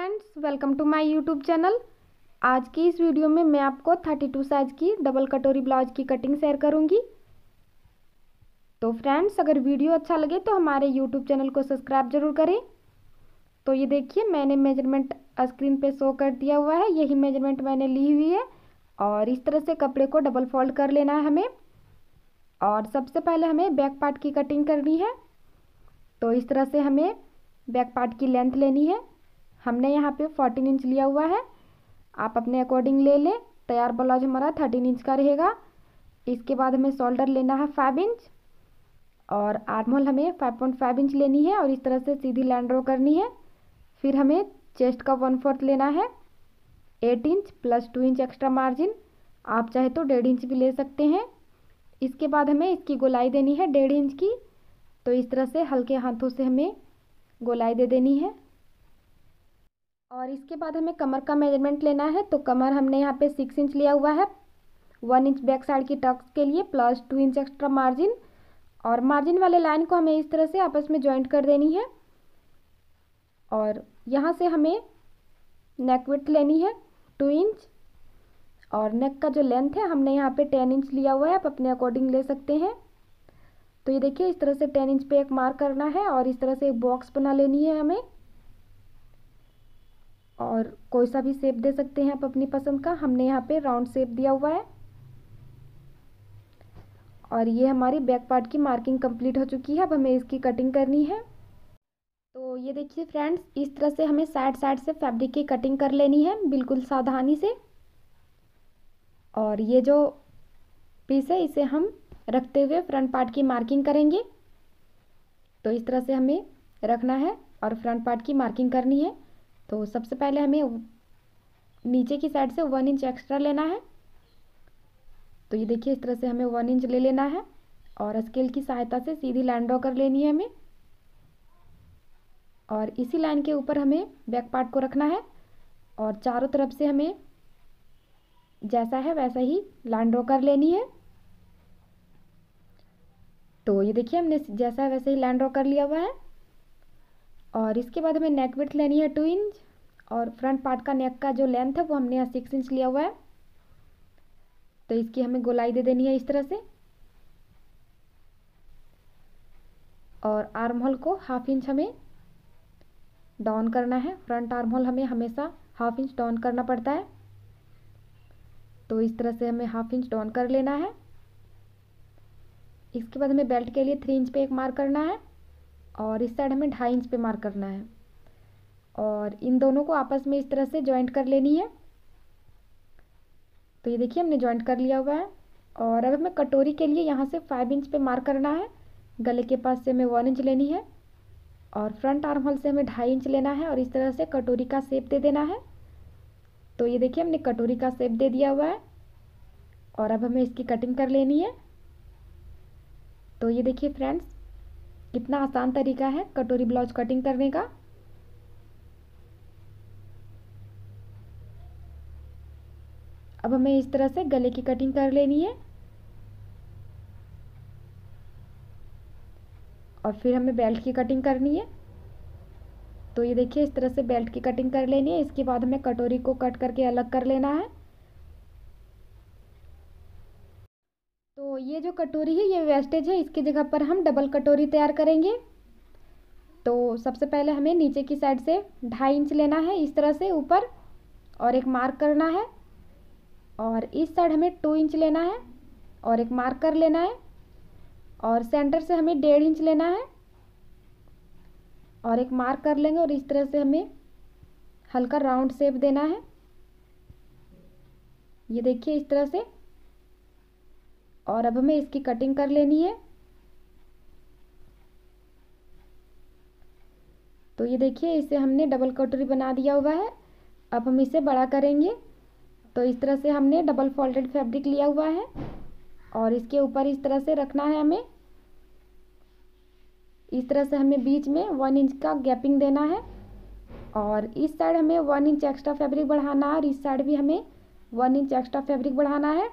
friends welcome to my YouTube channel आज की इस वीडियो में मैं आपको 32 साइज की डबल कटोरी ब्लाउज की कटिंग शेयर करूंगी तो फ्रेंड्स अगर वीडियो अच्छा लगे तो हमारे यूट्यूब चैनल को सब्सक्राइब जरूर करें तो ये देखिए मैंने मेजरमेंट स्क्रीन पे शो कर दिया हुआ है यही मेजरमेंट मैंने ली हुई है और इस तरह से कपड़े को डबल फोल्ड कर लेना है हमें और सबसे पहले हमें बैक पार्ट की कटिंग करनी है तो इस तरह से हमें बैक पार्ट की लेंथ लेनी है हमने यहाँ पे फोर्टीन इंच लिया हुआ है आप अपने अकॉर्डिंग ले लें तैयार ब्लाउज हमारा थर्टीन इंच का रहेगा इसके बाद हमें शोल्डर लेना है फाइव इंच और आर्म होल हमें फाइव पॉइंट फाइव इंच लेनी है और इस तरह से सीधी लाइन ड्रॉ करनी है फिर हमें चेस्ट का वन फोर्थ लेना है eight inch plus two inch extra margin आप चाहे तो डेढ़ इंच भी ले सकते हैं इसके बाद हमें इसकी गोलाई देनी है डेढ़ इंच की तो इस तरह से हल्के हाथों से हमें गोलाई दे देनी है और इसके बाद हमें कमर का मेजरमेंट लेना है तो कमर हमने यहाँ पे सिक्स इंच लिया हुआ है वन इंच बैक साइड की टक्स के लिए plus two inch extra margin और मार्जिन वाले लाइन को हमें इस तरह से आपस में जॉइंट कर देनी है और यहाँ से हमें नेक विथ लेनी है टू इंच और नेक का जो लेंथ है हमने यहाँ पे टेन इंच लिया हुआ है आप अपने अकॉर्डिंग ले सकते हैं तो ये देखिए इस तरह से टेन इंच पे एक मार्क करना है और इस तरह से एक बॉक्स बना लेनी है हमें और कोई सा भी शेप दे सकते हैं आप अपनी पसंद का हमने यहाँ पे राउंड शेप दिया हुआ है और ये हमारी बैक पार्ट की मार्किंग कंप्लीट हो चुकी है अब हमें इसकी कटिंग करनी है तो ये देखिए फ्रेंड्स इस तरह से हमें साइड साइड से फैब्रिक की कटिंग कर लेनी है बिल्कुल सावधानी से और ये जो पीस है इसे हम रखते हुए फ्रंट पार्ट की मार्किंग करेंगे तो इस तरह से हमें रखना है और फ्रंट पार्ट की मार्किंग करनी है तो सबसे पहले हमें नीचे की साइड से वन इंच एक्स्ट्रा लेना है तो ये देखिए इस तरह से हमें वन इंच ले लेना है और स्केल की सहायता से सीधी लाइन ड्रॉ कर लेनी है हमें और इसी लाइन के ऊपर हमें बैक पार्ट को रखना है और चारों तरफ से हमें जैसा है वैसा ही लाइन ड्रॉ कर लेनी है तो ये देखिए हमने जैसा है वैसा ही लाइन ड्रॉ कर लिया हुआ है और इसके बाद हमें नेक विथ लेनी है टू इंच और फ्रंट पार्ट का नेक का जो लेंथ है वो हमने यहाँ सिक्स इंच लिया हुआ है तो इसकी हमें गोलाई दे देनी है इस तरह से और आर्म होल को हाफ इंच हमें डाउन करना है फ्रंट आर्म होल हमें हमेशा हाफ इंच डाउन करना पड़ता है तो इस तरह से हमें हाफ इंच डाउन कर लेना है इसके बाद हमें बेल्ट के लिए थ्री इंच पे एक मार्क करना है और इस साइड हमें ढाई इंच पे मार्क करना है और इन दोनों को आपस में इस तरह से जॉइंट कर लेनी है तो ये देखिए हमने जॉइंट कर लिया हुआ है और अब हमें कटोरी के लिए यहाँ से फाइव इंच पे मार्क करना है गले के पास से हमें वन इंच लेनी है और फ्रंट आर्म होल से हमें ढाई इंच लेना है और इस तरह से कटोरी का सेप दे देना है तो ये देखिए हमने कटोरी का सेप दे दिया हुआ है और अब हमें इसकी कटिंग कर लेनी है तो ये देखिए फ्रेंड्स कितना आसान तरीका है कटोरी ब्लाउज कटिंग करने का अब हमें इस तरह से गले की कटिंग कर लेनी है और फिर हमें बेल्ट की कटिंग करनी है तो ये देखिए इस तरह से बेल्ट की कटिंग कर लेनी है इसके बाद हमें कटोरी को कट करके अलग कर लेना है ये जो कटोरी है ये वेस्टेज है इसकी जगह पर हम डबल कटोरी तैयार करेंगे तो सबसे पहले हमें नीचे की साइड से ढाई इंच लेना है इस तरह से ऊपर और एक मार्क करना है और इस साइड हमें टू इंच लेना है और एक मार्क कर लेना है और सेंटर से हमें डेढ़ इंच लेना है और एक मार्क कर लेंगे और इस तरह से हमें हल्का राउंड शेप देना है ये देखिए इस तरह से और अब हमें इसकी कटिंग कर लेनी है तो ये देखिए इसे हमने डबल कटोरी बना दिया हुआ है अब हम इसे बड़ा करेंगे तो इस तरह से हमने डबल फोल्डेड फैब्रिक लिया हुआ है और इसके ऊपर इस तरह से रखना है हमें इस तरह से हमें बीच में वन इंच का गैपिंग देना है और इस साइड हमें वन इंच एक्स्ट्रा फैब्रिक बढ़ाना है और इस साइड भी हमें वन इंच एक्स्ट्रा फैब्रिक बढ़ाना है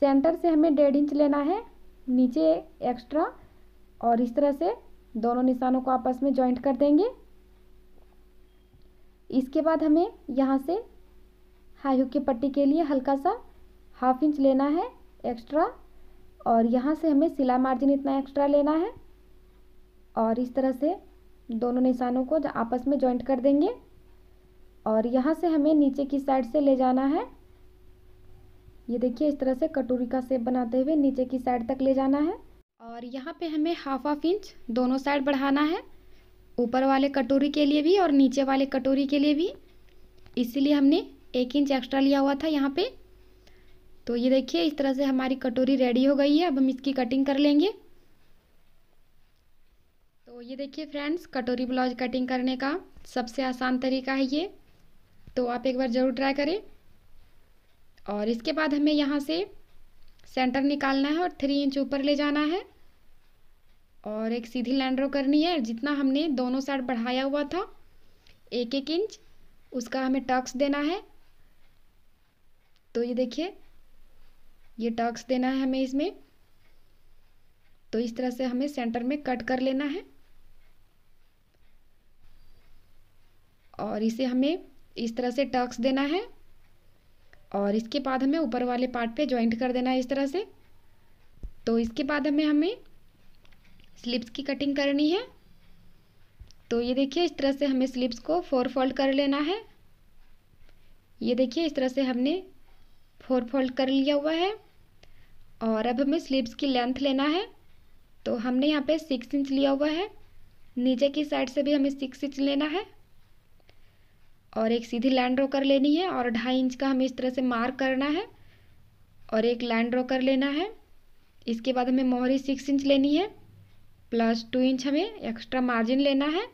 सेंटर से हमें डेढ़ इंच लेना है नीचे एक्स्ट्रा और इस तरह से दोनों निशानों को आपस में जॉइंट कर देंगे इसके बाद हमें यहाँ से हाई हुक की पट्टी के लिए हल्का सा हाफ इंच लेना है एक्स्ट्रा और यहाँ से हमें सिलाई मार्जिन इतना एक्स्ट्रा लेना है और इस तरह से दोनों निशानों को आपस में जॉइंट कर देंगे और यहाँ से हमें नीचे की साइड से ले जाना है ये देखिए इस तरह से कटोरी का सेप बनाते हुए नीचे की साइड तक ले जाना है और यहाँ पे हमें हाफ हाफ इंच दोनों साइड बढ़ाना है ऊपर वाले कटोरी के लिए भी और नीचे वाले कटोरी के लिए भी इसीलिए हमने एक इंच एक्स्ट्रा लिया हुआ था यहाँ पे तो ये देखिए इस तरह से हमारी कटोरी रेडी हो गई है अब हम इसकी कटिंग कर लेंगे तो ये देखिए फ्रेंड्स कटोरी ब्लाउज कटिंग करने का सबसे आसान तरीका है ये तो आप एक बार ज़रूर ट्राई करें और इसके बाद हमें यहाँ से सेंटर निकालना है और थ्री इंच ऊपर ले जाना है और एक सीधी लाइन ड्रॉ करनी है जितना हमने दोनों साइड बढ़ाया हुआ था एक एक इंच उसका हमें टक्स देना है तो ये देखिए ये टक्स देना है हमें इसमें तो इस तरह से हमें सेंटर में कट कर लेना है और इसे हमें इस तरह से टक्स देना है और इसके बाद हमें ऊपर वाले पार्ट पे ज्वाइंट कर देना है इस तरह से तो इसके बाद हमें हमें स्लिप्स की कटिंग करनी है तो ये देखिए इस तरह से हमें स्लिप्स को फोर फोल्ड कर लेना है ये देखिए इस तरह से हमने फोर फोल्ड कर लिया हुआ है और अब हमें स्लिप्स की लेंथ लेना है तो हमने यहाँ पे सिक्स इंच लिया हुआ है नीचे की साइड से भी हमें सिक्स इंच लेना है और एक सीधी लाइन ड्रॉ कर लेनी है और ढाई इंच का हमें इस तरह से मार्क करना है और एक लाइन ड्रॉ कर लेना है इसके बाद हमें मोहरी सिक्स इंच लेनी है प्लस टू इंच हमें एक्स्ट्रा मार्जिन लेना है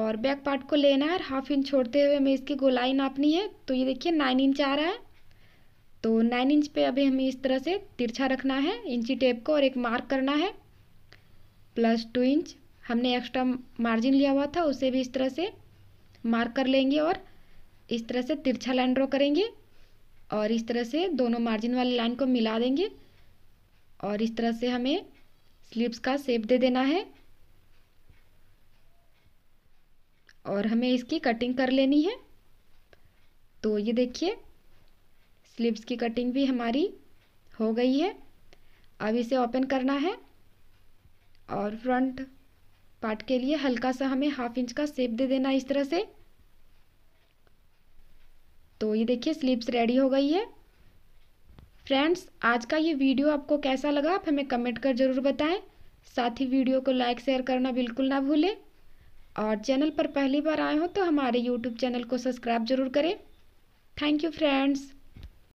और बैक पार्ट को लेना है हाफ इंच छोड़ते हुए हमें इसकी गोलाई नापनी है तो ये देखिए नाइन इंच आ रहा है तो नाइन इंच पे अभी हमें इस तरह से तिरछा रखना है इंची टेप को और एक मार्क करना है प्लस टू इंच हमने एक्स्ट्रा मार्जिन लिया हुआ था उसे भी इस तरह से मार्क कर लेंगे और इस तरह से तिरछा लाइन ड्रॉ करेंगे और इस तरह से दोनों मार्जिन वाली लाइन को मिला देंगे और इस तरह से हमें स्लीव्स का शेप दे देना है और हमें इसकी कटिंग कर लेनी है तो ये देखिए स्लीव्स की कटिंग भी हमारी हो गई है अब इसे ओपन करना है और फ्रंट पार्ट के लिए हल्का सा हमें हाफ इंच का सेप दे देना इस तरह से तो ये देखिए स्लीप्स रेडी हो गई है फ्रेंड्स आज का ये वीडियो आपको कैसा लगा आप हमें कमेंट कर ज़रूर बताएं साथ ही वीडियो को लाइक शेयर करना बिल्कुल ना भूलें और चैनल पर पहली बार आए हो तो हमारे यूट्यूब चैनल को सब्सक्राइब जरूर करें थैंक यू फ्रेंड्स